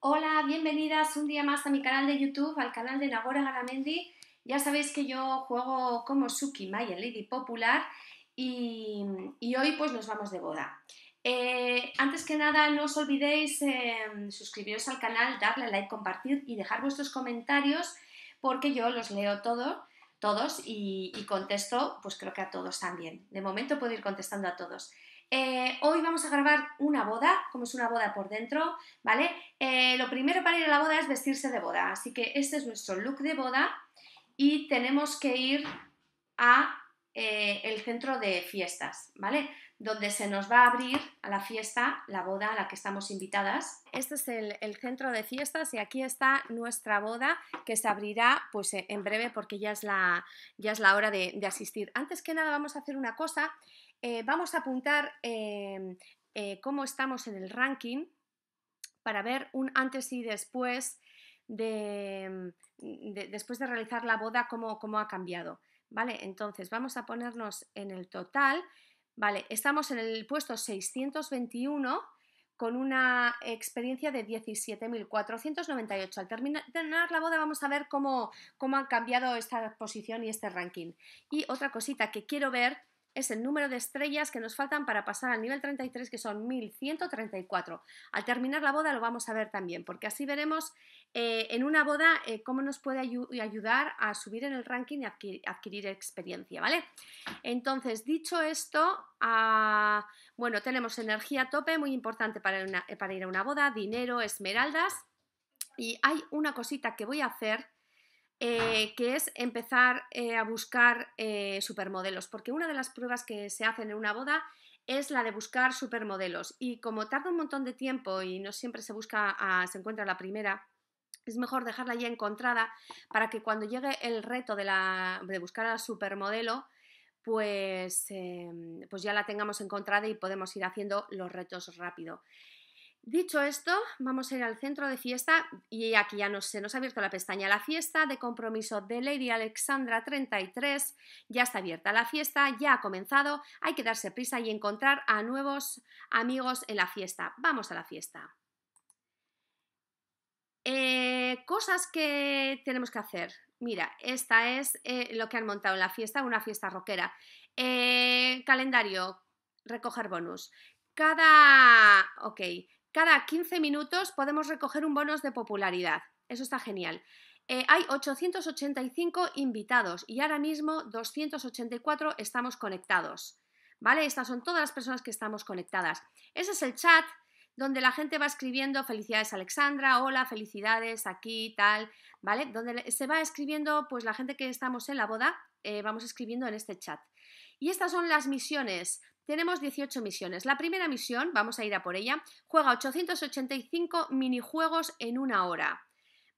Hola, bienvenidas un día más a mi canal de YouTube, al canal de Nagora Garamendi. Ya sabéis que yo juego como Suki Maya Lady Popular y, hoy pues nos vamos de boda. Eh, antes que nada, no os olvidéis em, suscribiros al canal, darle like, compartir y dejar vuestros comentarios porque yo los leo todo, todos y, y contesto pues creo que a todos también. De momento puedo ir contestando a todos. Eh, hoy vamos a grabar una boda, como es una boda por dentro, ¿vale? Eh, lo primero para ir a la boda es vestirse de boda, así que este es nuestro look de boda y tenemos que ir a eh, el centro de fiestas, ¿vale? Donde se nos va a abrir a la fiesta, la boda a la que estamos invitadas. Este es el, centro de fiestas y aquí está nuestra boda que se abrirá pues en breve porque ya es la, ya es la hora de asistir. Antes que nada vamos a hacer una cosa eh, vamos a apuntar em, eh, cómo estamos en el ranking para ver un antes y después em, de, después de realizar la boda, cómo, cómo, ha cambiado. ¿Vale? Entonces, vamos a ponernos en el total. Vale, estamos en el puesto 621 con una experiencia de 17.498. Al terminar la boda vamos a ver cómo, cómo han cambiado esta posición y este ranking. Y otra cosita que quiero ver es el número de estrellas que nos faltan para pasar al nivel 33, que son 1134. Al terminar la boda lo vamos a ver también, porque así veremos eh, en una boda eh, cómo nos puede ayudar a subir en el ranking y adquirir experiencia, ¿vale? Entonces, dicho esto, ah, bueno, tenemos energía a tope, muy importante para, para ir a una boda, dinero, esmeraldas. Y hay una cosita que voy a hacer eh, que es empezar eh, a buscar eh, supermodelos, porque una de las pruebas que se hacen en una boda es la de buscar supermodelos y como tarda un montón de tiempo y no siempre se busca, se encuentra la primera, es mejor dejarla ya encontrada para que cuando llegue el reto de, de buscar a supermodelo, pues, em, pues ya la tengamos encontrada y podemos ir haciendo los retos rápido. Dicho esto, vamos a ir al centro de fiesta y aquí ya no se nos ha abierto la pestaña La fiesta de compromiso de Lady Alexandra 33. Ya está abierta la fiesta, ya ha comenzado, hay que darse prisa y encontrar a nuevos amigos en la fiesta. Vamos a la fiesta. Eh, cosas que tenemos que hacer. Mira, esta es eh, lo que han montado en la fiesta, una fiesta rockera. Eh, calendario, recoger bonus. Cada, ok, cada 15 minutos podemos recoger un bonus de popularidad. Eso está genial. Eh, hay 885 invitados y ahora mismo 284 estamos conectados. ¿Vale? Estas son todas las personas que estamos conectadas. Ese es el chat donde la gente va escribiendo felicidades Alexandra, hola, felicidades aquí, tal, ¿vale? Donde se va escribiendo, pues la gente que estamos en la boda, eh, vamos escribiendo en este chat. Y estas son las misiones. Tenemos 18 misiones. La primera misión, vamos a ir a por ella, juega 885 minijuegos en una hora.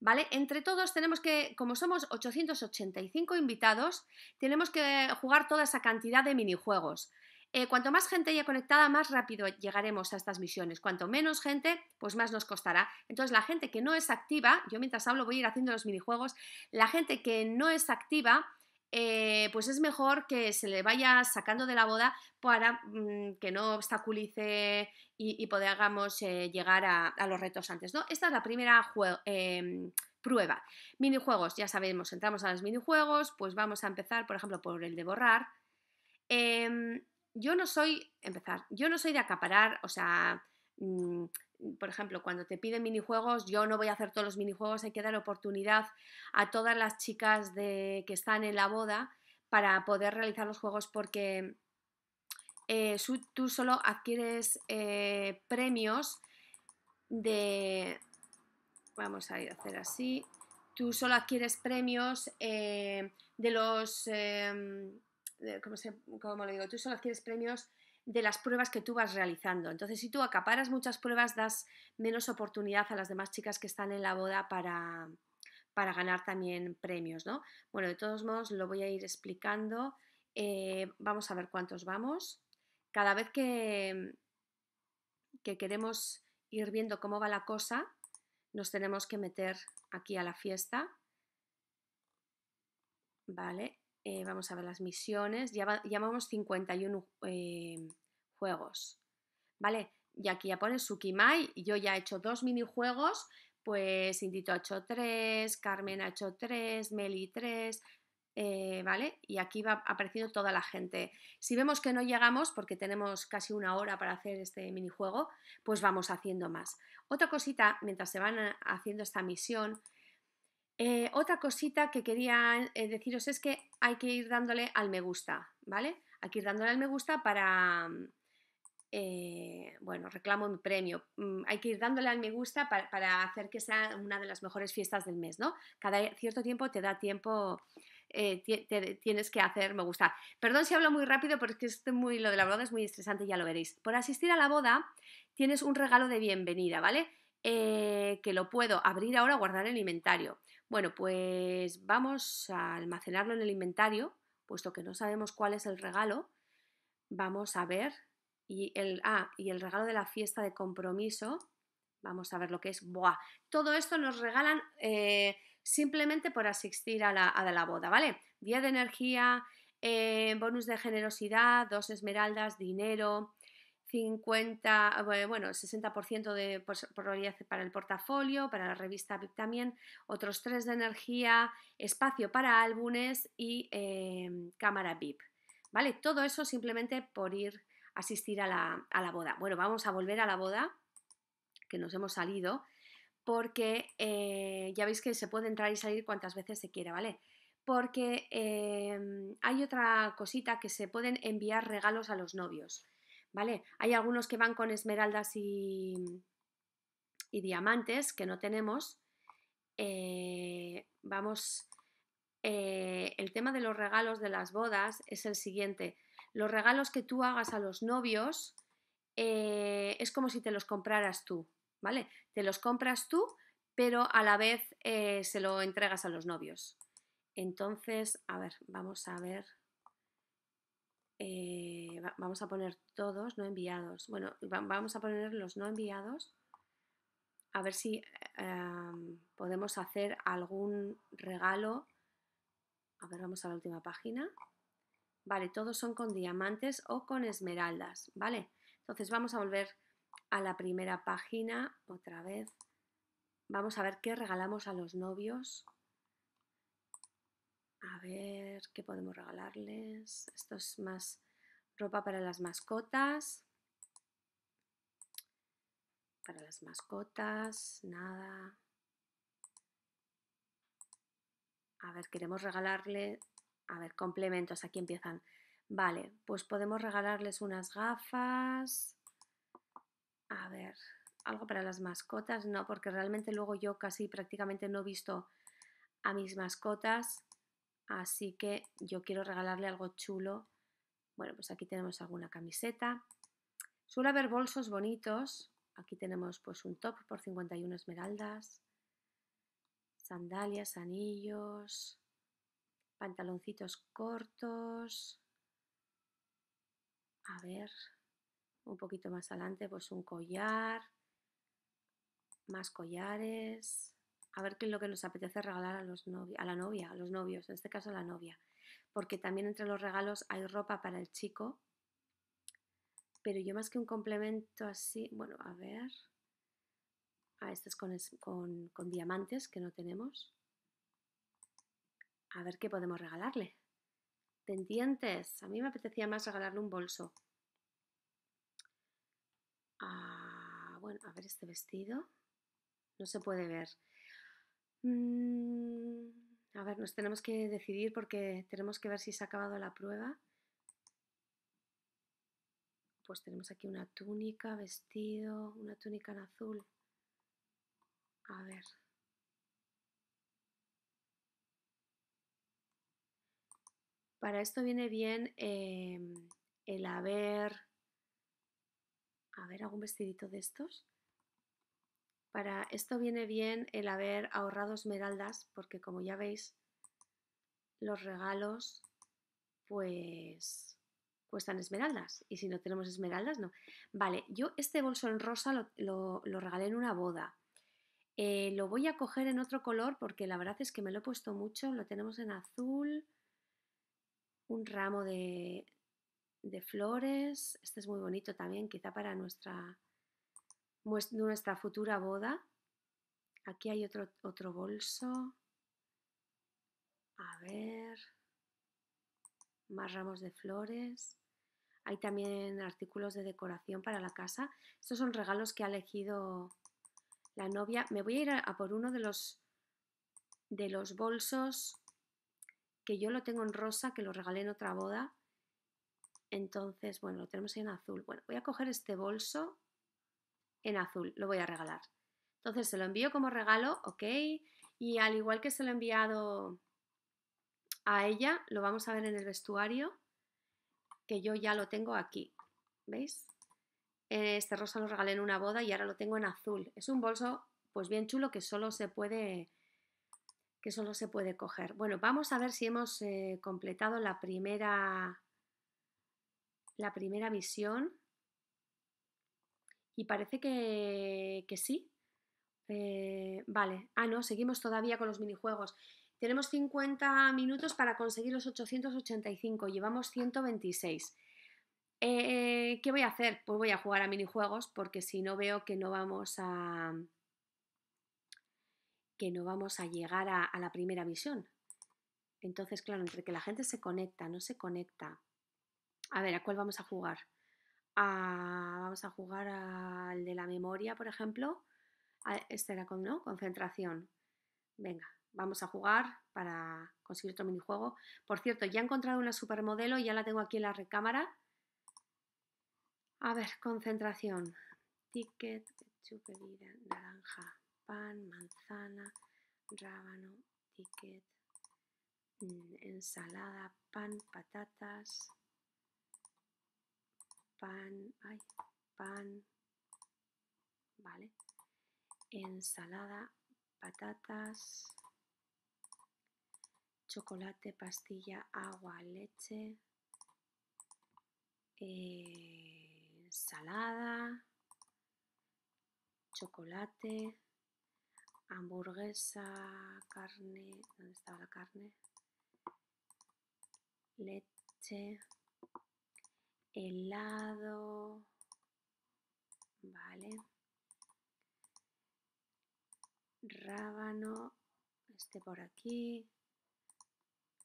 ¿Vale? Entre todos tenemos que, como somos 885 invitados, tenemos que jugar toda esa cantidad de minijuegos. Eh, cuanto más gente haya conectada, más rápido llegaremos a estas misiones. Cuanto menos gente, pues más nos costará. Entonces, la gente que no es activa, yo mientras hablo voy a ir haciendo los minijuegos, la gente que no es activa, eh, pues es mejor que se le vaya sacando de la boda para mm, que no obstaculice y, podamos eh, llegar a, los retos antes, ¿no? Esta es la primera em, prueba. Minijuegos, ya sabemos, entramos a los minijuegos, pues vamos a empezar, por ejemplo, por el de borrar. Em, yo no soy, empezar, yo no soy de acaparar, o sea, mm, por ejemplo, cuando te piden minijuegos, yo no voy a hacer todos los minijuegos, hay que dar oportunidad a todas las chicas de, que están en la boda para poder realizar los juegos porque eh, tú solo adquieres eh, premios de... Vamos a ir a hacer así. Tú solo adquieres premios eh, de los... Em, ¿cómo, se, ¿Cómo lo digo? Tú solo adquieres premios de las pruebas que tú vas realizando. Entonces, si tú acaparas muchas pruebas, das menos oportunidad a las demás chicas que están en la boda para, para ganar también premios, ¿no? Bueno, de todos modos, lo voy a ir explicando. Eh, vamos a ver cuántos vamos. Cada vez que, que queremos ir viendo cómo va la cosa, nos tenemos que meter aquí a la fiesta. Vale, eh, vamos a ver las misiones, ya, 51 eh, juegos, ¿vale? Y aquí ya pone sukimai yo ya he hecho dos minijuegos, pues Indito ha hecho tres, Carmen ha hecho tres, Meli tres, eh, ¿vale? Y aquí va apareciendo toda la gente. Si vemos que no llegamos, porque tenemos casi una hora para hacer este minijuego, pues vamos haciendo más. Otra cosita, mientras se van haciendo esta misión, eh, otra cosita que quería eh, deciros es que hay que ir dándole al me gusta, ¿vale? Hay que ir dándole al me gusta para, mm, eh, bueno, reclamo un premio. Mm, hay que ir dándole al me gusta para, hacer que sea una de las mejores fiestas del mes, ¿no? Cada cierto tiempo te da tiempo, tienes que hacer me gusta. Perdón si hablo muy rápido, porque muy, lo de la boda es muy estresante, ya lo veréis. Por asistir a la boda tienes un regalo de bienvenida, ¿vale? que lo puedo abrir ahora, guardar en el inventario bueno, pues vamos a almacenarlo en el inventario, puesto que no sabemos cuál es el regalo. Vamos a ver. Y el, ah, y el regalo de la fiesta de compromiso. Vamos a ver lo que es. Buah. Todo esto nos regalan eh, simplemente por asistir a la, boda, ¿vale? Día de energía, eh, bonus de generosidad, dos esmeraldas, dinero, 50, bueno, 60% de probabilidad para el portafolio, para la revista VIP también, otros 3 de energía, espacio para álbumes y em, cámara VIP. ¿Vale? Todo eso simplemente por ir a asistir a la, boda. Bueno, vamos a volver a la boda, que nos hemos salido, porque eh, ya veis que se puede entrar y salir cuantas veces se quiera, ¿vale? Porque em, hay otra cosita que se pueden enviar regalos a los novios. ¿vale? Hay algunos que van con esmeraldas y, diamantes que no tenemos. Eh, vamos, eh, el tema de los regalos de las bodas es el siguiente. Los regalos que tú hagas a los novios eh, es como si te los compraras tú, ¿vale? Te los compras tú, pero a la vez se lo entregas a los novios. Entonces, a ver, vamos a ver. Eh, vamos a poner todos no enviados. Bueno, vamos a poner los no enviados a ver si em, podemos hacer algún regalo. A ver, vamos a la última página. Vale, todos son con diamantes o con esmeraldas, ¿vale? Entonces vamos a volver a la primera página otra vez. Vamos a ver qué regalamos a los novios. A ver, ¿qué podemos regalarles? Esto es más ropa para las mascotas. Para las mascotas, nada. A ver, queremos regalarle, a ver, complementos, aquí empiezan. Vale, pues podemos regalarles unas gafas. A ver, algo para las mascotas, no, porque realmente luego yo casi prácticamente no he visto a mis mascotas, así que yo quiero regalarle algo chulo bueno, pues aquí tenemos alguna camiseta. Suele haber bolsos bonitos. Aquí tenemos pues un top por 51 esmeraldas. Sandalias, anillos, pantaloncitos cortos. A ver, un poquito más adelante pues un collar, más collares. A ver qué es lo que nos apetece regalar a, los a la novia, a los novios, en este caso a la novia porque también entre los regalos hay ropa para el chico. Pero yo más que un complemento así, bueno, a ver. Ah, este es con, diamantes que no tenemos. A ver qué podemos regalarle. Pendientes. A mí me apetecía más regalarle un bolso. Ah, bueno, a ver este vestido. No se puede ver. Mm. A ver, nos tenemos que decidir porque tenemos que ver si se ha acabado la prueba. Pues tenemos aquí una túnica, vestido, una túnica en azul. A ver. Para esto viene bien eh, el haber... A ver, algún vestidito de estos. Para esto viene bien el haber ahorrado esmeraldas, porque como ya veis, los regalos pues cuestan esmeraldas. Y si no tenemos esmeraldas, no. Vale, yo este bolso en rosa lo, regalé en una boda. Eh, lo voy a coger en otro color porque la verdad es que me lo he puesto mucho. Lo tenemos en azul, un ramo de, de flores. Este es muy bonito también, quizá para nuestra nuestra futura boda. Aquí hay otro, otro bolso. A ver. Más ramos de flores. Hay también artículos de decoración para la casa. Estos son regalos que ha elegido la novia. Me voy a ir a, por uno de los, de los bolsos que yo lo tengo en rosa, que lo regalé en otra boda. Entonces, bueno, lo tenemos ahí en azul. Bueno, voy a coger este bolso en azul, lo voy a regalar. Entonces se lo envío como regalo, ok, y al igual que se lo he enviado a ella, lo vamos a ver en el vestuario, que yo ya lo tengo aquí, ¿veis? Este rosa lo regalé en una boda y ahora lo tengo en azul. Es un bolso pues bien chulo que solo se puede que solo se puede coger. Bueno, vamos a ver si hemos eh, completado la primera la primera misión. Y parece que, sí. Eh, vale. Ah, no, seguimos todavía con los minijuegos. Tenemos 50 minutos para conseguir los 885. Llevamos 126. Eh, ¿Qué voy a hacer? Pues voy a jugar a minijuegos porque si no veo que no vamos a que no vamos a llegar a, a la primera misión. Entonces, claro, entre que la gente se conecta, no se conecta. A ver, ¿a cuál vamos a jugar? vamos a jugar al de la memoria, por ejemplo, este era con, ¿no? Concentración. Venga, vamos a jugar para conseguir otro minijuego. Por cierto, ya he encontrado una supermodelo, ya la tengo aquí en la recámara. A ver, concentración. Ticket, naranja, pan, manzana, rábano, ticket, mm, ensalada, pan, patatas, pan, ay, pan, ¿vale? Ensalada, patatas, chocolate, pastilla, agua, leche, ensalada, chocolate, hamburguesa, carne, ¿dónde estaba la carne? Leche, helado, ¿vale? Rábano, este por aquí,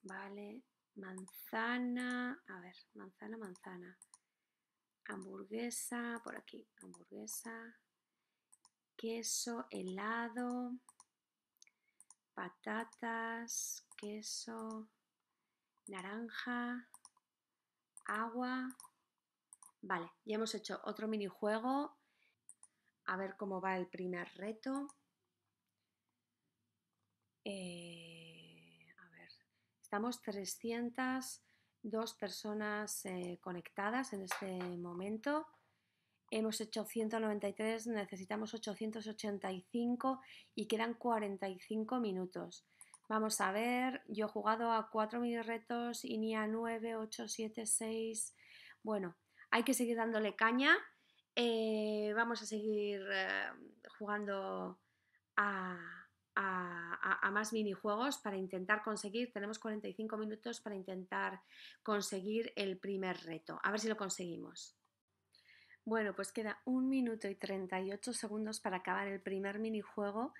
¿vale? Manzana, a ver, manzana, manzana. Hamburguesa, por aquí, hamburguesa. Queso, helado, patatas, queso, naranja, agua, Vale, ya hemos hecho otro minijuego. A ver cómo va el primer reto. Eh, a ver, estamos 302 personas eh, conectadas en este momento. Hemos hecho 193, necesitamos 885 y quedan 45 minutos. Vamos a ver, yo he jugado a 4 mini retos, INIA 9, 8, 7, 6. Bueno, hay que seguir dándole caña, eh, vamos a seguir eh, jugando a, más minijuegos para intentar conseguir, tenemos 45 minutos para intentar conseguir el primer reto, a ver si lo conseguimos. Bueno, pues queda un minuto y 38 segundos para acabar el primer minijuego,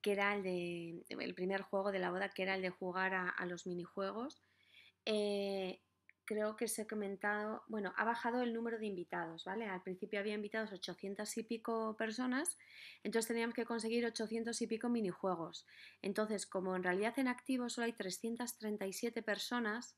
que era el de, el primer juego de la boda, que era el de jugar a, los minijuegos. Eh, creo que se ha comentado, bueno, ha bajado el número de invitados, ¿vale? Al principio había invitados 800 y pico personas, entonces teníamos que conseguir 800 y pico minijuegos. Entonces, como en realidad en activo solo hay 337 personas,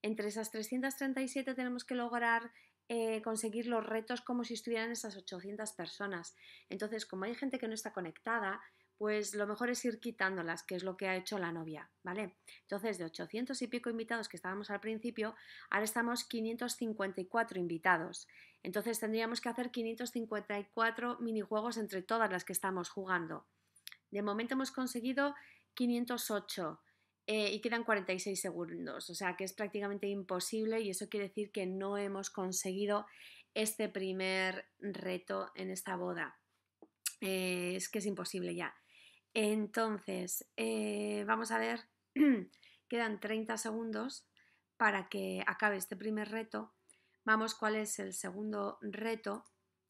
entre esas 337 tenemos que lograr eh, conseguir los retos como si estuvieran esas 800 personas. Entonces, como hay gente que no está conectada, pues lo mejor es ir quitándolas, que es lo que ha hecho la novia, ¿vale? Entonces, de 800 y pico invitados que estábamos al principio, ahora estamos 554 invitados. Entonces, tendríamos que hacer 554 minijuegos entre todas las que estamos jugando. De momento hemos conseguido 508 eh, y quedan 46 segundos, o sea que es prácticamente imposible y eso quiere decir que no hemos conseguido este primer reto en esta boda. Eh, es que es imposible ya. Entonces, eh, vamos a ver, quedan 30 segundos para que acabe este primer reto. Vamos, ¿cuál es el segundo reto?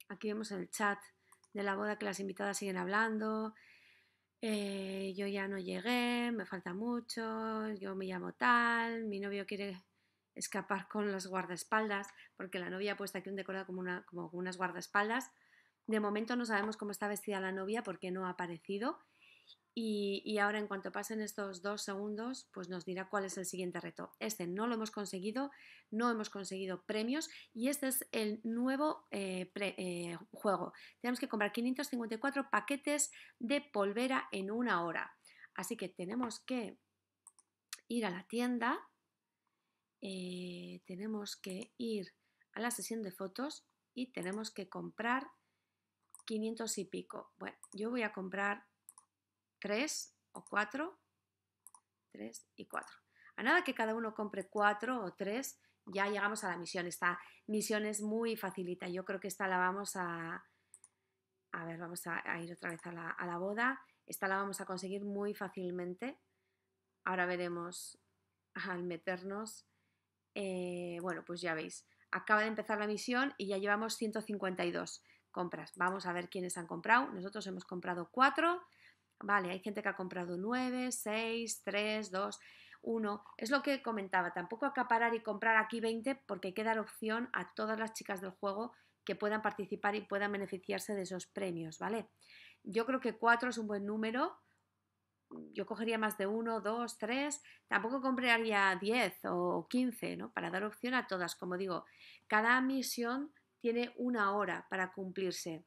Aquí vemos el chat de la boda que las invitadas siguen hablando. Eh, yo ya no llegué, me falta mucho, yo me llamo tal, mi novio quiere escapar con las guardaespaldas, porque la novia ha puesto aquí un decorado como, como unas guardaespaldas. De momento no sabemos cómo está vestida la novia porque no ha aparecido y, ahora, en cuanto pasen estos dos segundos, pues nos dirá cuál es el siguiente reto. Este no lo hemos conseguido, no hemos conseguido premios y este es el nuevo eh, eh, juego. Tenemos que comprar 554 paquetes de polvera en una hora. Así que tenemos que ir a la tienda, eh, tenemos que ir a la sesión de fotos y tenemos que comprar 500 y pico. Bueno, yo voy a comprar 3 o 4, 3 y 4. A nada que cada uno compre 4 o 3, ya llegamos a la misión. Esta misión es muy facilita. Yo creo que esta la vamos a... A ver, vamos a, ir otra vez a la, boda. Esta la vamos a conseguir muy fácilmente. Ahora veremos al meternos. Eh, bueno, pues ya veis, acaba de empezar la misión y ya llevamos 152 compras. Vamos a ver quiénes han comprado. Nosotros hemos comprado 4, Vale, hay gente que ha comprado 9, 6, 3, 2, 1. Es lo que comentaba, tampoco acaparar y comprar aquí 20 porque hay que dar opción a todas las chicas del juego que puedan participar y puedan beneficiarse de esos premios, ¿vale? Yo creo que 4 es un buen número. Yo cogería más de 1, 2, 3. Tampoco compraría 10 o 15, ¿no? Para dar opción a todas. Como digo, cada misión tiene una hora para cumplirse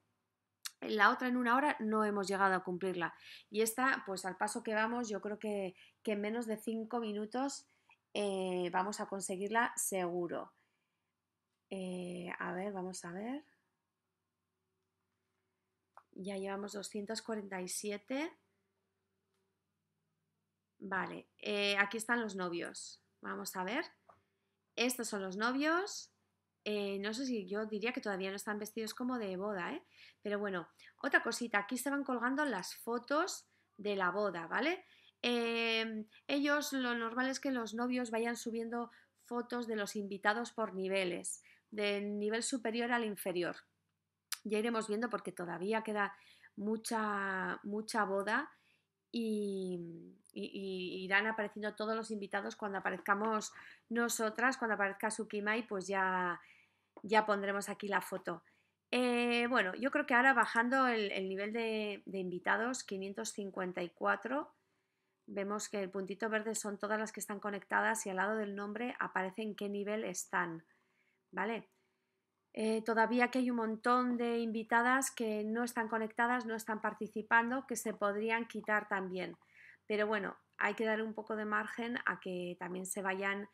la otra en una hora no hemos llegado a cumplirla. Y esta, pues al paso que vamos, yo creo que, en menos de cinco minutos eh, vamos a conseguirla seguro. Eh, a ver, vamos a ver. Ya llevamos 247. Vale, eh, aquí están los novios. Vamos a ver. Estos son los novios. Eh, no sé si yo diría que todavía no están vestidos como de boda, ¿eh? Pero bueno, otra cosita, aquí se van colgando las fotos de la boda, ¿vale? Em, ellos lo normal es que los novios vayan subiendo fotos de los invitados por niveles, del nivel superior al inferior. Ya iremos viendo porque todavía queda mucha, mucha boda y, irán apareciendo todos los invitados cuando aparezcamos nosotras, cuando aparezca Sukimai, pues ya, ya pondremos aquí la foto. Eh, bueno, yo creo que ahora bajando el, nivel de, de, invitados, 554, vemos que el puntito verde son todas las que están conectadas y al lado del nombre aparece en qué nivel están, ¿vale? Eh, todavía que hay un montón de invitadas que no están conectadas, no están participando, que se podrían quitar también. Pero bueno, hay que dar un poco de margen a que también se vayan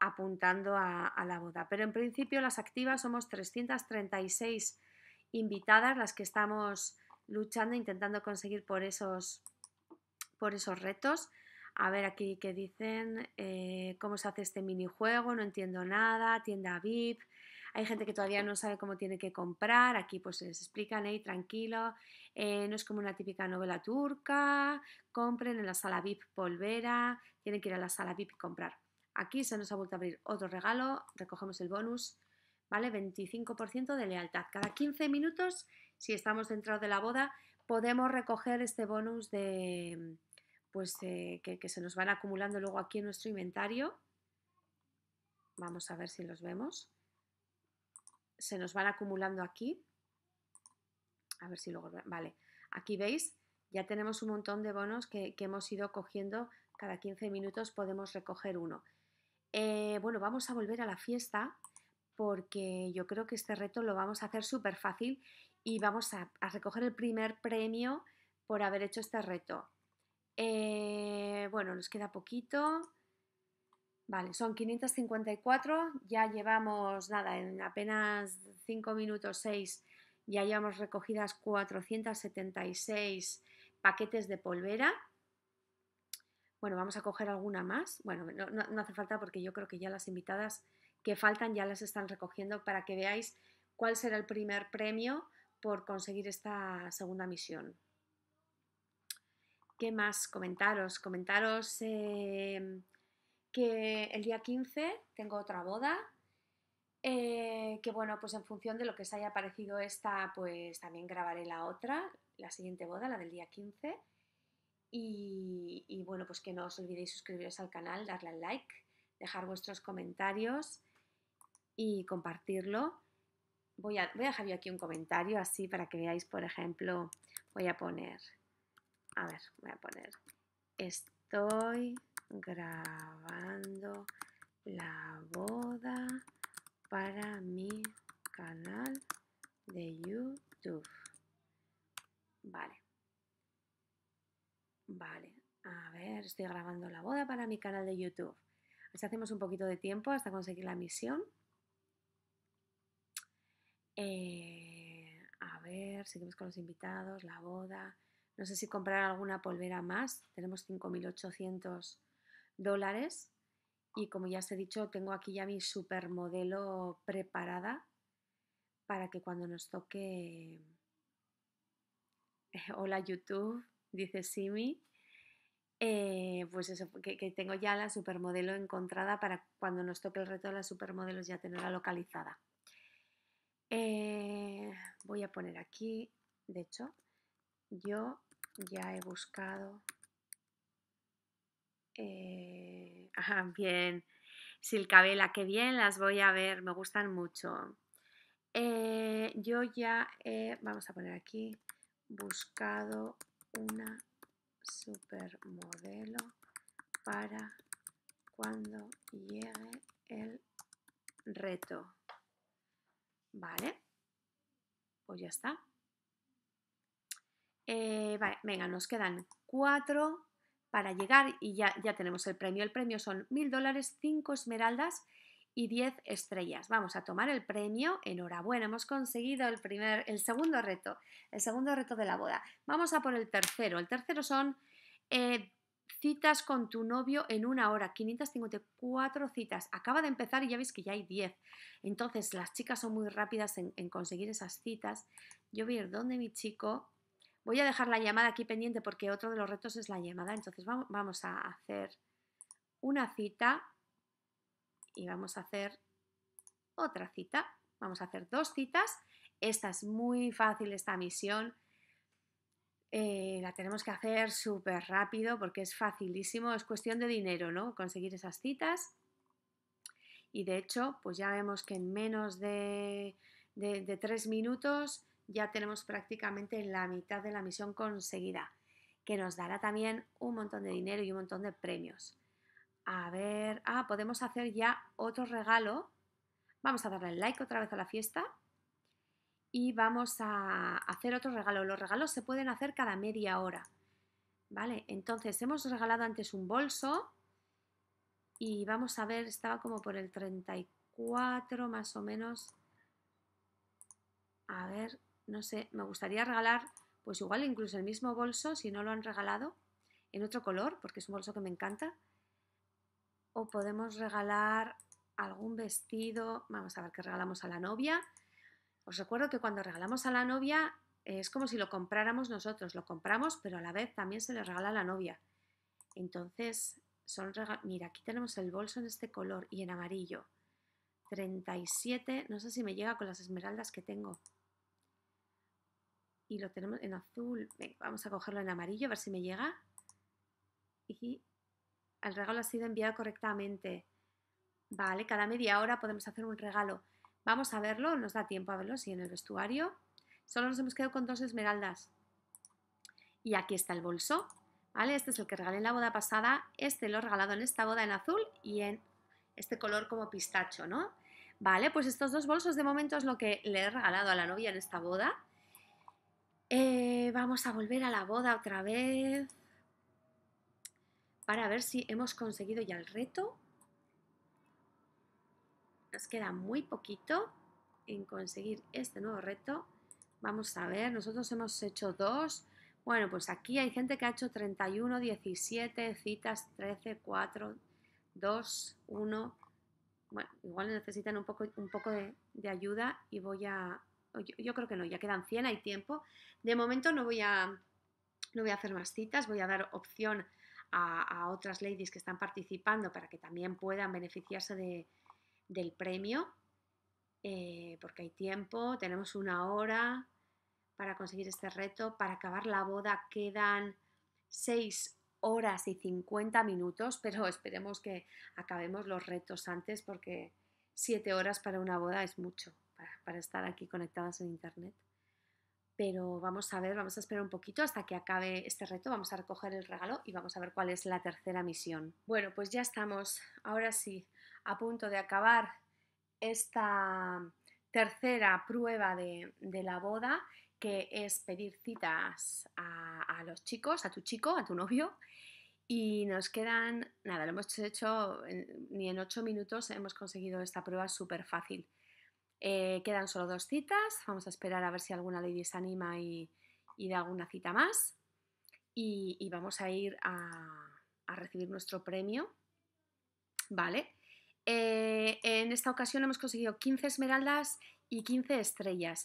apuntando a, la boda. Pero en principio las activas somos 336 invitadas las que estamos luchando, intentando conseguir por esos, por esos retos. A ver aquí qué dicen, eh, cómo se hace este minijuego, no entiendo nada, tienda VIP, hay gente que todavía no sabe cómo tiene que comprar, aquí pues les explican, ahí tranquilo, eh, no es como una típica novela turca, compren en la sala VIP Polvera, tienen que ir a la sala VIP y comprar. Aquí se nos ha vuelto a abrir otro regalo, recogemos el bonus, ¿vale? 25% de lealtad. Cada 15 minutos, si estamos dentro de la boda, podemos recoger este bonus de pues eh, que, se nos van acumulando luego aquí en nuestro inventario. Vamos a ver si los vemos se nos van acumulando aquí. A ver si luego... Vale, aquí veis, ya tenemos un montón de bonos que, que hemos ido cogiendo. Cada 15 minutos podemos recoger uno. Eh, bueno, vamos a volver a la fiesta porque yo creo que este reto lo vamos a hacer súper fácil y vamos a, a, recoger el primer premio por haber hecho este reto. Eh, bueno, nos queda poquito. Vale, son 554, ya llevamos, nada, en apenas 5 minutos 6, ya llevamos recogidas 476 paquetes de polvera. Bueno, vamos a coger alguna más. Bueno, no, hace falta porque yo creo que ya las invitadas que faltan ya las están recogiendo para que veáis cuál será el primer premio por conseguir esta segunda misión. ¿Qué más? Comentaros, comentaros. Em, que el día 15 tengo otra boda, eh, que bueno, pues en función de lo que os haya parecido esta, pues también grabaré la otra, la siguiente boda, la del día 15. Y, bueno, pues que no os olvidéis suscribiros al canal, darle al like, dejar vuestros comentarios y compartirlo. Voy a, voy a dejar yo aquí un comentario así para que veáis, por ejemplo, voy a poner, a ver, voy a poner, estoy grabando la boda para mi canal de YouTube. Vale. Vale. A ver, estoy grabando la boda para mi canal de YouTube. Así hacemos un poquito de tiempo hasta conseguir la misión. Eh, a ver, seguimos con los invitados, la boda. No sé si comprar alguna polvera más. Tenemos 5.800 dólares. Y como ya os he dicho, tengo aquí ya mi supermodelo preparada para que cuando nos toque hola YouTube, dice Simi, eh, pues eso, que, tengo ya la supermodelo encontrada para cuando nos toque el reto de las supermodelos ya tenerla localizada. Eh, voy a poner aquí, de hecho, yo ya he buscado eh, bien. Silcabela, qué bien, las voy a ver, me gustan mucho. Eh, yo ya he, vamos a poner aquí, buscado una supermodelo para cuando llegue el reto. Vale, pues ya está. Eh, vale, venga, nos quedan cuatro para llegar y ya, ya tenemos el premio. El premio son mil dólares, cinco esmeraldas y 10 estrellas. Vamos a tomar el premio. Enhorabuena, hemos conseguido el primer, el segundo reto, el segundo reto de la boda. Vamos a por el tercero. El tercero son eh, citas con tu novio en una hora, 554 citas. Acaba de empezar y ya veis que ya hay 10. Entonces las chicas son muy rápidas en, en conseguir esas citas. Yo voy a ir donde mi chico Voy a dejar la llamada aquí pendiente porque otro de los retos es la llamada. Entonces vamos a hacer una cita y vamos a hacer otra cita. Vamos a hacer dos citas. Esta es muy fácil, esta misión. Eh, la tenemos que hacer súper rápido porque es facilísimo. Es cuestión de dinero, ¿no? Conseguir esas citas. Y de hecho, pues ya vemos que en menos de tres minutos ya tenemos prácticamente la mitad de la misión conseguida, que nos dará también un montón de dinero y un montón de premios. A ver, ah, podemos hacer ya otro regalo. Vamos a darle like otra vez a la fiesta y vamos a hacer otro regalo. Los regalos se pueden hacer cada media hora. Vale, entonces hemos regalado antes un bolso y vamos a ver, estaba como por el 34 más o menos. A ver, no sé, me gustaría regalar, pues igual incluso el mismo bolso, si no lo han regalado, en otro color, porque es un bolso que me encanta. O podemos regalar algún vestido, vamos a ver qué regalamos a la novia. Os recuerdo que cuando regalamos a la novia es como si lo compráramos nosotros, lo compramos, pero a la vez también se le regala a la novia. Entonces, son mira, aquí tenemos el bolso en este color y en amarillo. 37, no sé si me llega con las esmeraldas que tengo y lo tenemos en azul. Venga, vamos a cogerlo en amarillo a ver si me llega. Y el regalo ha sido enviado correctamente. Vale, cada media hora podemos hacer un regalo. Vamos a verlo, nos da tiempo a verlo, si en el vestuario. Solo nos hemos quedado con dos esmeraldas. Y aquí está el bolso, ¿vale? Este es el que regalé en la boda pasada, este lo he regalado en esta boda en azul y en este color como pistacho, ¿no? Vale, pues estos dos bolsos de momento es lo que le he regalado a la novia en esta boda. Eh, vamos a volver a la boda otra vez para ver si hemos conseguido ya el reto. Nos queda muy poquito en conseguir este nuevo reto. Vamos a ver, nosotros hemos hecho dos. Bueno, pues aquí hay gente que ha hecho 31, 17, citas 13, 4, 2, 1. Bueno, igual necesitan un poco, un poco de ayuda y voy a, yo, creo que no, ya quedan 100, hay tiempo. De momento no voy a, no voy a hacer más citas, voy a dar opción a, otras ladies que están participando para que también puedan beneficiarse del premio, eh, porque hay tiempo, tenemos una hora para conseguir este reto. Para acabar la boda quedan 6 horas y 50 minutos, pero esperemos que acabemos los retos antes porque 7 horas para una boda es mucho para estar aquí conectadas en Internet. Pero vamos a ver, vamos a esperar un poquito hasta que acabe este reto, vamos a recoger el regalo y vamos a ver cuál es la tercera misión. Bueno, pues ya estamos, ahora sí, a punto de acabar esta tercera prueba de, la boda, que es pedir citas a, los chicos, a tu chico, a tu novio. Y nos quedan, nada, lo hemos hecho, ni en ocho minutos hemos conseguido esta prueba súper fácil. Eh, quedan solo dos citas, vamos a esperar a ver si alguna lady se anima y, da alguna cita más. Y, vamos a ir a, recibir nuestro premio. Vale. Eh, en esta ocasión hemos conseguido 15 esmeraldas y 15 estrellas.